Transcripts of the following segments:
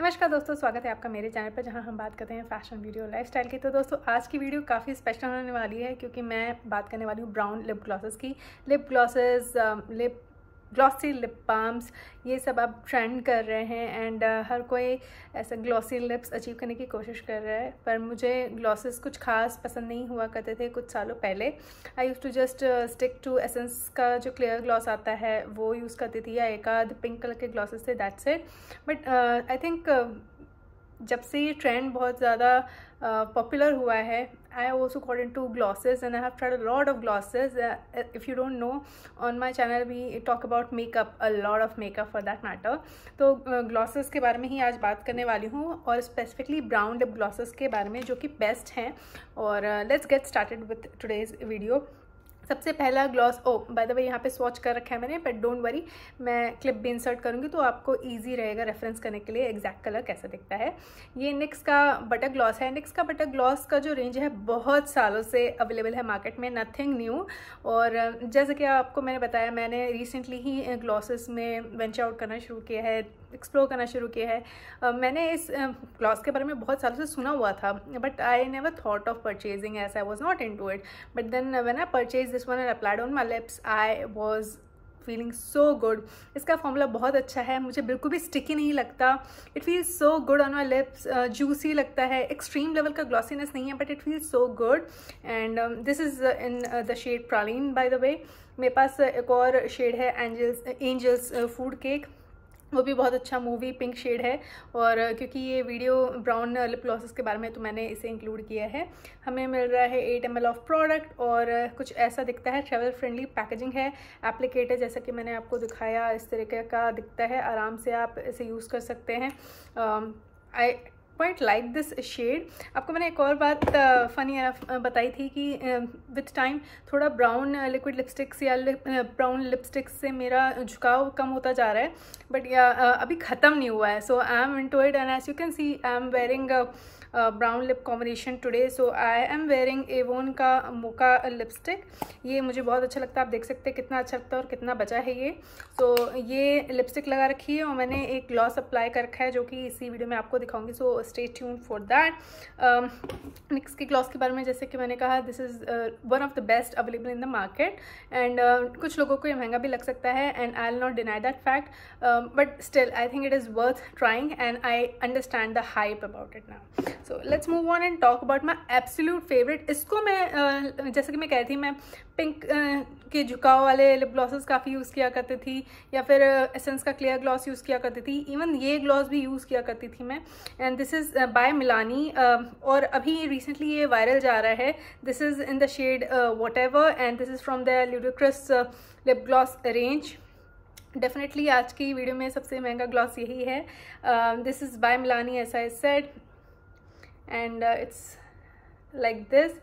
नमस्कार दोस्तों स्वागत है आपका मेरे चैनल पर जहां हम बात करते हैं फैशन वीडियो लाइफस्टाइल की तो दोस्तों आज की वीडियो काफ़ी स्पेशल होने वाली है क्योंकि मैं बात करने वाली हूँ ब्राउन लिप ग्लॉसेस की lip glosses lip glossy lip balms ये सब अब ट्रेंड कर रहे हैं एंड uh, हर कोई ऐसा ग्लॉसी लिप्स अचीव करने की कोशिश कर रहा है पर मुझे ग्लॉसेस कुछ खास पसंद नहीं हुआ करते थे कुछ सालों पहले I use to just stick to Essence का जो क्लियर ग्लॉस आता है वो यूज़ करती थी या एक आध पिंक कलर के ग्लॉसेस थे that's it but I think जब से ये ट्रेंड बहुत ज़्यादा पॉपुलर uh, हुआ है I also according to glosses and I have lot of glosses if you don't know on my channel we talk about makeup a lot of makeup for that matter तो glosses uh, के बारे में ही आज बात करने वाली हूँ और स्पेसिफिकली ब्राउन ग्लॉसेज के बारे में जो कि बेस्ट हैं और let's get started with today's video सबसे पहला gloss oh by the way यहाँ पे स्वॉच कर रखा है मैंने बट डोंट वरी मैं क्लिप भी इंसर्ट करूँगी तो आपको ईजी रहेगा रेफरेंस करने के लिए एग्जैक्ट कलर कैसा दिखता है ये निक्स का बटर ग्लॉस है निक्स का बटर ग्लॉस का जो रेंज है बहुत सालों से अवेलेबल है मार्केट में नथिंग न्यू और जैसे कि आपको मैंने बताया मैंने रिसेंटली ही ग्लॉसेस eh, में वेंचर आउट करना शुरू किया है एक्सप्लोर करना शुरू किया है uh, मैंने इस क्लॉथ uh, के बारे में बहुत सालों से सुना हुआ था but I never thought of purchasing as I was not into it but then when I purchase this one and applied on my lips I was feeling so good इसका फॉर्मूला बहुत अच्छा है मुझे बिल्कुल भी sticky नहीं लगता it feels so good on my lips juicy लगता है एक्सट्रीम लेवल का ग्लॉसीनेस नहीं है but it feels so good and this is in the shade praline by the way मेरे पास एक और शेड है एंजल्स एंजल्स फूड केक वो भी बहुत अच्छा मूवी पिंक शेड है और क्योंकि ये वीडियो ब्राउन लिप ग्लॉसेस के बारे में तो मैंने इसे इंक्लूड किया है हमें मिल रहा है एट एम ऑफ प्रोडक्ट और कुछ ऐसा दिखता है ट्रेवल फ्रेंडली पैकेजिंग है एप्लीकेटर जैसा कि मैंने आपको दिखाया इस तरीके का दिखता है आराम से आप इसे यूज़ कर सकते हैं I quite like this shade आपको मैंने एक और बात फ़नी uh, uh, बताई थी कि विथ uh, टाइम थोड़ा ब्राउन लिक्विड लिपस्टिक्स या ब्राउन लिपस्टिक्स uh, से मेरा झुकाव कम होता जा रहा है बट या अभी ख़त्म नहीं हुआ है so I am into to it and as you can see I am wearing brown lip combination today so I am wearing Avon का मोका लिपस्टिक ये मुझे बहुत अच्छा लगता है आप देख सकते हैं कितना अच्छा लगता है और कितना बचा है ये सो so, ये लिपस्टिक लगा रखी है और मैंने एक ग्लॉस अप्लाई कर रखा है जो कि इसी वीडियो में आपको दिखाऊंगी so stay tuned for that NYX के ग्लॉस के बारे में जैसे कि मैंने कहा this is one of the best available in the market and कुछ लोगों को ये महंगा भी लग सकता है and I'll not deny that fact but still I think it is worth trying and I understand the hype about it now so let's move on and talk about my absolute favourite इसको मैं जैसे कि मैं कह रही थी मैं pink के झुकाव वाले लिप ग्लॉसेस काफ़ी यूज़ किया करती थी या फिर एसेंस का क्लियर ग्लॉस यूज़ किया करती थी इवन ये ग्लॉस भी यूज़ किया करती थी मैं and this is by Milani और अभी रिसेंटली ये वायरल जा रहा है this is in the shade whatever and this is from the ludicrous lip gloss range definitely आज की वीडियो में सबसे महंगा ग्लॉस यही है this is by Milani as I said and it's like this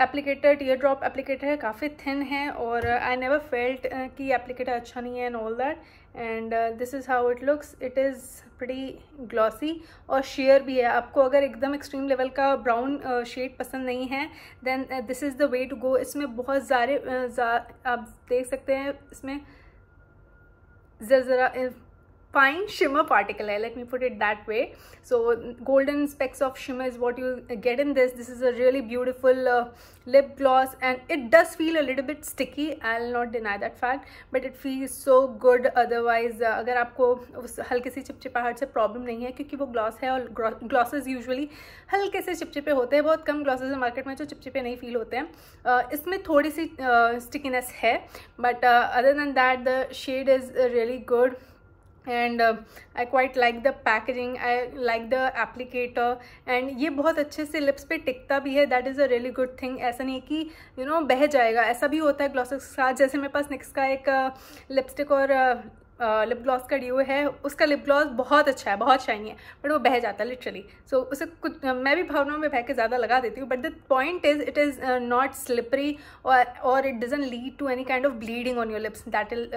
applicator tear drop applicator है काफ़ी thin है और आई नेवर फेल्ट कि एप्लीकेटर अच्छा नहीं है and all that and this is how it looks it is pretty glossy और sheer भी है आपको अगर एकदम एक्सट्रीम लेवल का ब्राउन शेड uh, पसंद नहीं है then this is the way to go इसमें बहुत सारे uh, आप देख सकते हैं इसमें ज़रा fine shimmer particle hai let me put it that way so golden specks of shimmer is what you get in this this is a really beautiful uh, lip gloss and it does feel a little bit sticky i'll not deny that fact but it feels so good otherwise uh, अगर आपको उस हल्के सी चिपचिपाहट से problem नहीं hai क्योंकि वो gloss है और ग्लॉसेस यूजुअली हल्के से चिपचिपे होते हैं बहुत कम ग्लॉसेस है मार्केट में जो चिपचिपे nahi feel hote hain uh, isme thodi इसमें थोड़ी सी स्टिकीनेस है but other than that the shade is really good and I quite like the packaging I like the applicator and ये बहुत अच्छे से लिप्स पे टिकता भी है that is a really good thing ऐसा नहीं है कि यू you नो know, बह जाएगा ऐसा भी होता है ग्लॉसेस के साथ जैसे मेरे पास निक्स का एक लिपस्टिक uh, और uh, लिप ग्लॉस का ड्यू है उसका लिप ग्लॉस बहुत अच्छा है बहुत शाइनी है बट वो बह जाता है लिटरली सो so, उसे कुछ मैं भी भावनाओं में बह के ज़्यादा लगा देती हूँ but the point is it is not slippery और it doesn't lead to any kind of bleeding on your lips that'll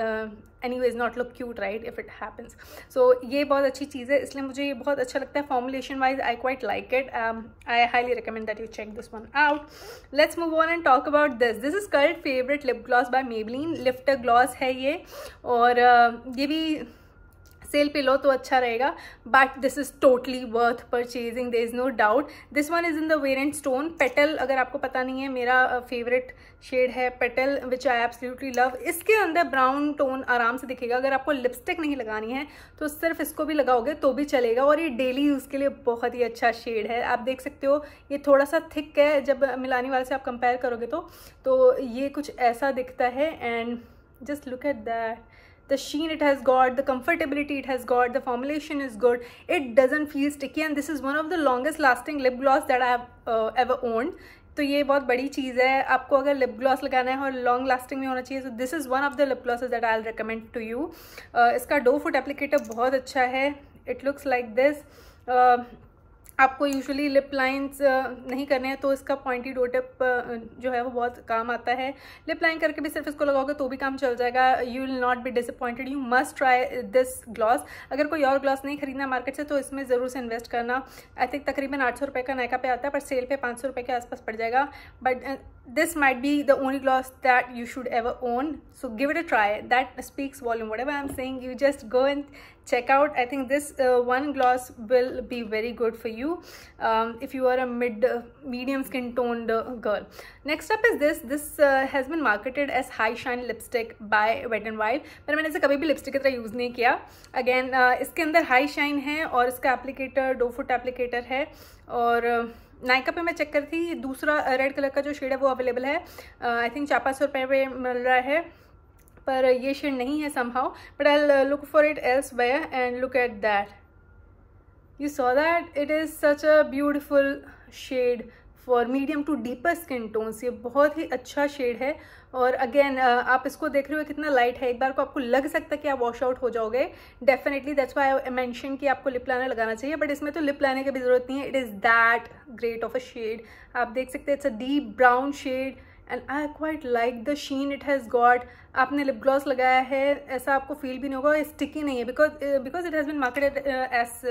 anyway is not look cute right if it happens so ये बहुत अच्छी चीज़ है इसलिए मुझे ये बहुत अच्छा लगता है formulation wise I quite like it I highly recommend that you check this one out let's move on and talk about this this is called favourite lip gloss by Maybelline lift gloss है ये और uh, ये भी cell पे लो तो अच्छा रहेगा but this is totally worth purchasing there is no doubt this one is in the variant stone petal अगर आपको पता नहीं है मेरा फेवरेट शेड है petal which I absolutely love इसके अंदर ब्राउन टोन आराम से दिखेगा अगर आपको लिपस्टिक नहीं लगानी है तो सिर्फ इसको भी लगाओगे तो भी चलेगा और ये डेली यूज़ के लिए बहुत ही अच्छा शेड है आप देख सकते हो ये थोड़ा सा थिक है जब मिलानी वाले से आप कंपेयर करोगे तो, तो ये कुछ ऐसा दिखता है and just look at that the sheen it has got, the comfortability it has got, the formulation is good, it doesn't feel sticky and this is one of the longest lasting lip gloss that I have uh, ever owned. तो ये बहुत बड़ी चीज़ है आपको अगर lip gloss लगाना है और लॉन्ग लास्टिंग में होना चाहिए तो this is one of the lip glosses that I'll recommend to you इसका डो फुट एप्लीकेटर बहुत अच्छा है इट लुक्स लाइक दिस आपको यूजुअली लिप लाइन्स नहीं करने हैं तो इसका पॉइंटी डोटअप जो है वो बहुत काम आता है लिप लाइन करके भी सिर्फ इसको लगाओगे तो भी काम चल जाएगा you will not be disappointed you must try this gloss अगर कोई और ग्लॉस नहीं खरीदना मार्केट से तो इसमें ज़रूर से इन्वेस्ट करना आई थिंक तकरीबन आठ सौ रुपये का नायका पे आता है पर सेल पे पाँच सौ रुपये के आसपास पड़ जाएगा but this might be the only gloss that you should ever own so give it a try that speaks volume whatever I am saying you just go and check out i think this uh, one gloss will be very good for you um, if you are a mid uh, medium skin toned uh, girl next up is this this uh, has been marketed as high shine lipstick by wet n wild पर kabhi bhi lipstick ki tarah use nahi kiya again uh, iske andar high shine hai aur iska applicator doe foot applicator hai aur uh, Nykaa पे मैं check करती दूसरा red colour का जो shade है वो available है आई थिंक चार पाँच सौ रुपये पे मिल रहा है पर ये शेड नहीं है somehow but I look for it elsewhere and look at that you saw that it is such a beautiful shade for medium to deeper skin tones ये बहुत ही अच्छा शेड है और अगेन uh, आप इसको देख रहे हो कितना लाइट है एक बार को आपको लग सकता है कि आप वॉश आउट हो जाओगे definitely that's why I mention कि आपको लिप लाइनर लगाना चाहिए बट इसमें तो लिप लाइनर की भी जरूरत नहीं है it is that great of a shade आप देख सकते हैं it's a deep brown shade and I quite like the sheen it has got आपने लिप ग्लॉस लगाया है ऐसा आपको फील भी नहीं होगा स्टिकी नहीं है because because it has been marketed as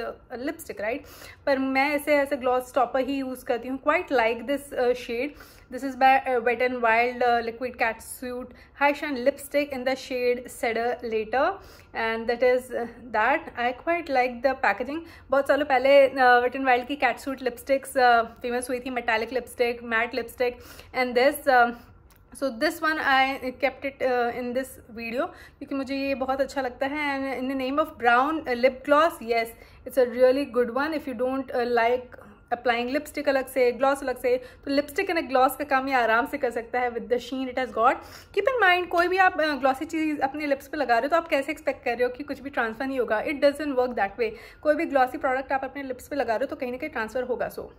lipstick right पर मैं इसे ऐसे ग्लॉस टॉपर ही यूज़ करती हूँ quite like this shade this is by uh, Wet n Wild uh, Liquid Cat Suit High Shine Lipstick in the shade Cedar Later. And that is uh, that. I quite बहुत सालों पहले Wet and Wild की Catsuit lipsticks famous हुई थी metallic lipstick matte lipstick and this so this one I kept it in this video क्योंकि मुझे ये बहुत अच्छा लगता है and in the name of brown lip gloss yes it's a really good one if you don't like applying lipstick अलग से gloss अलग से तो लिपस्टिक एंड ग्लॉस का काम ये आराम से कर सकता है with the sheen it has got keep in mind कोई भी आप ग्लॉसी uh, चीज़ अपने लिप्स पे लगा रहे हो तो आप कैसे एक्सपेक्ट कर रहे हो कि कुछ भी ट्रांसफर नहीं होगा it doesn't work that way कोई भी ग्लॉसी प्रोडक्ट आप अपने लिप्स पे लगा रहे हो तो कहीं ना कहीं ट्रांसफर होगा so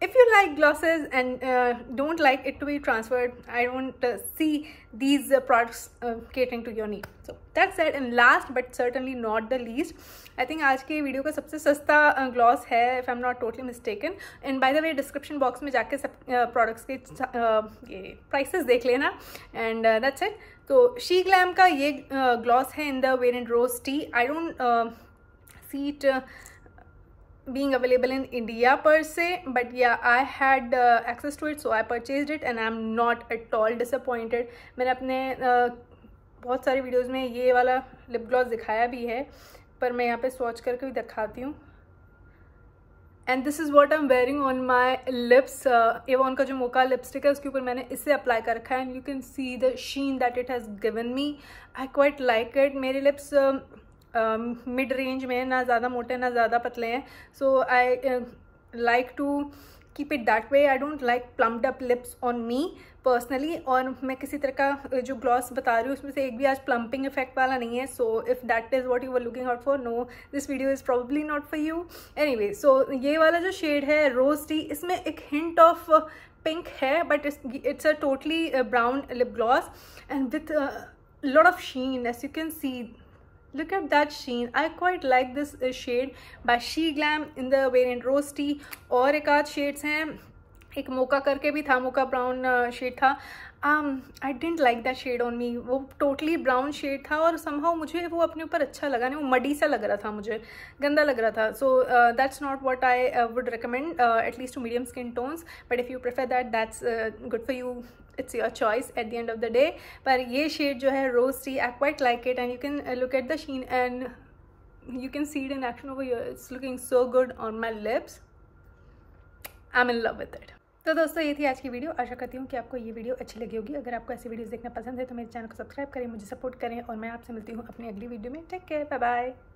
if you like glosses and uh, don't like it to be transferred i don't uh, see these uh, products uh, catering to your need so that said and last but certainly not the least i think aaj ke video ka sabse sasta uh, gloss hai if i'm not totally mistaken and by the way description box mein jaake sab uh, products ke ye prices dekh lena and uh, that's it so she तो Sheglam का ये gloss है in the rose tea i don't uh, see it uh, being available in India per se but yeah I had uh, access to it so I purchased it and I'm not at all disappointed मैंने अपने uh, बहुत सारे videos में ये वाला lip gloss दिखाया भी है पर मैं यहाँ पे स्वॉच करके भी दिखाती हूँ and this is what I am wearing on my lips Avon का जो मोका लिपस्टिक है उसके ऊपर मैंने इसे अप्लाई कर रखा है and you can see the sheen that it has given me I quite like it मेरे lips uh, mid um, range में ना ज़्यादा मोटे ना ज़्यादा पतले हैं so I like to keep it that way I don't like plumped up lips on me personally और मैं किसी तरह का uh, जो ग्लॉस बता रही हूँ उसमें से एक भी आज प्लम्पिंग इफेक्ट वाला नहीं है so if that is what you are looking out for no this video is probably not for you anyway so ये वाला जो शेड है रोज टी इसमें एक हिंट ऑफ पिंक है but it's a totally brown lip gloss and with lot of sheen as you can see Look at that sheen. I quite like this shade by She Glam in the variant Roasty और एक आध shades hain ek mocha karke bhi tha mocha brown shade tha I don't like that shade on me वो totally brown shade था और somehow मुझे वो अपने ऊपर अच्छा लगा नहीं वो मडी सा लग रहा था मुझे गंदा लग रहा था so that's not what I would recommend at least to medium skin tones but if you prefer that that's good for you it's your choice at the end of the day पर ये शेड जो है rose tea I quite like it and you can look at the sheen and you can see it in action over here it's looking so good on my lips i'm in love with it तो दोस्तों ये थी आज की video आशा करती हूँ कि आपको ये वीडियो अच्छी लगी होगी अगर आपको ऐसी वीडियोस देखना पसंद है तो मेरे चैनल को सब्सक्राइब करें मुझे सपोर्ट करें और मैं आपसे मिलती हूँ अपनी अगली वीडियो में टेक केयर बाय बाय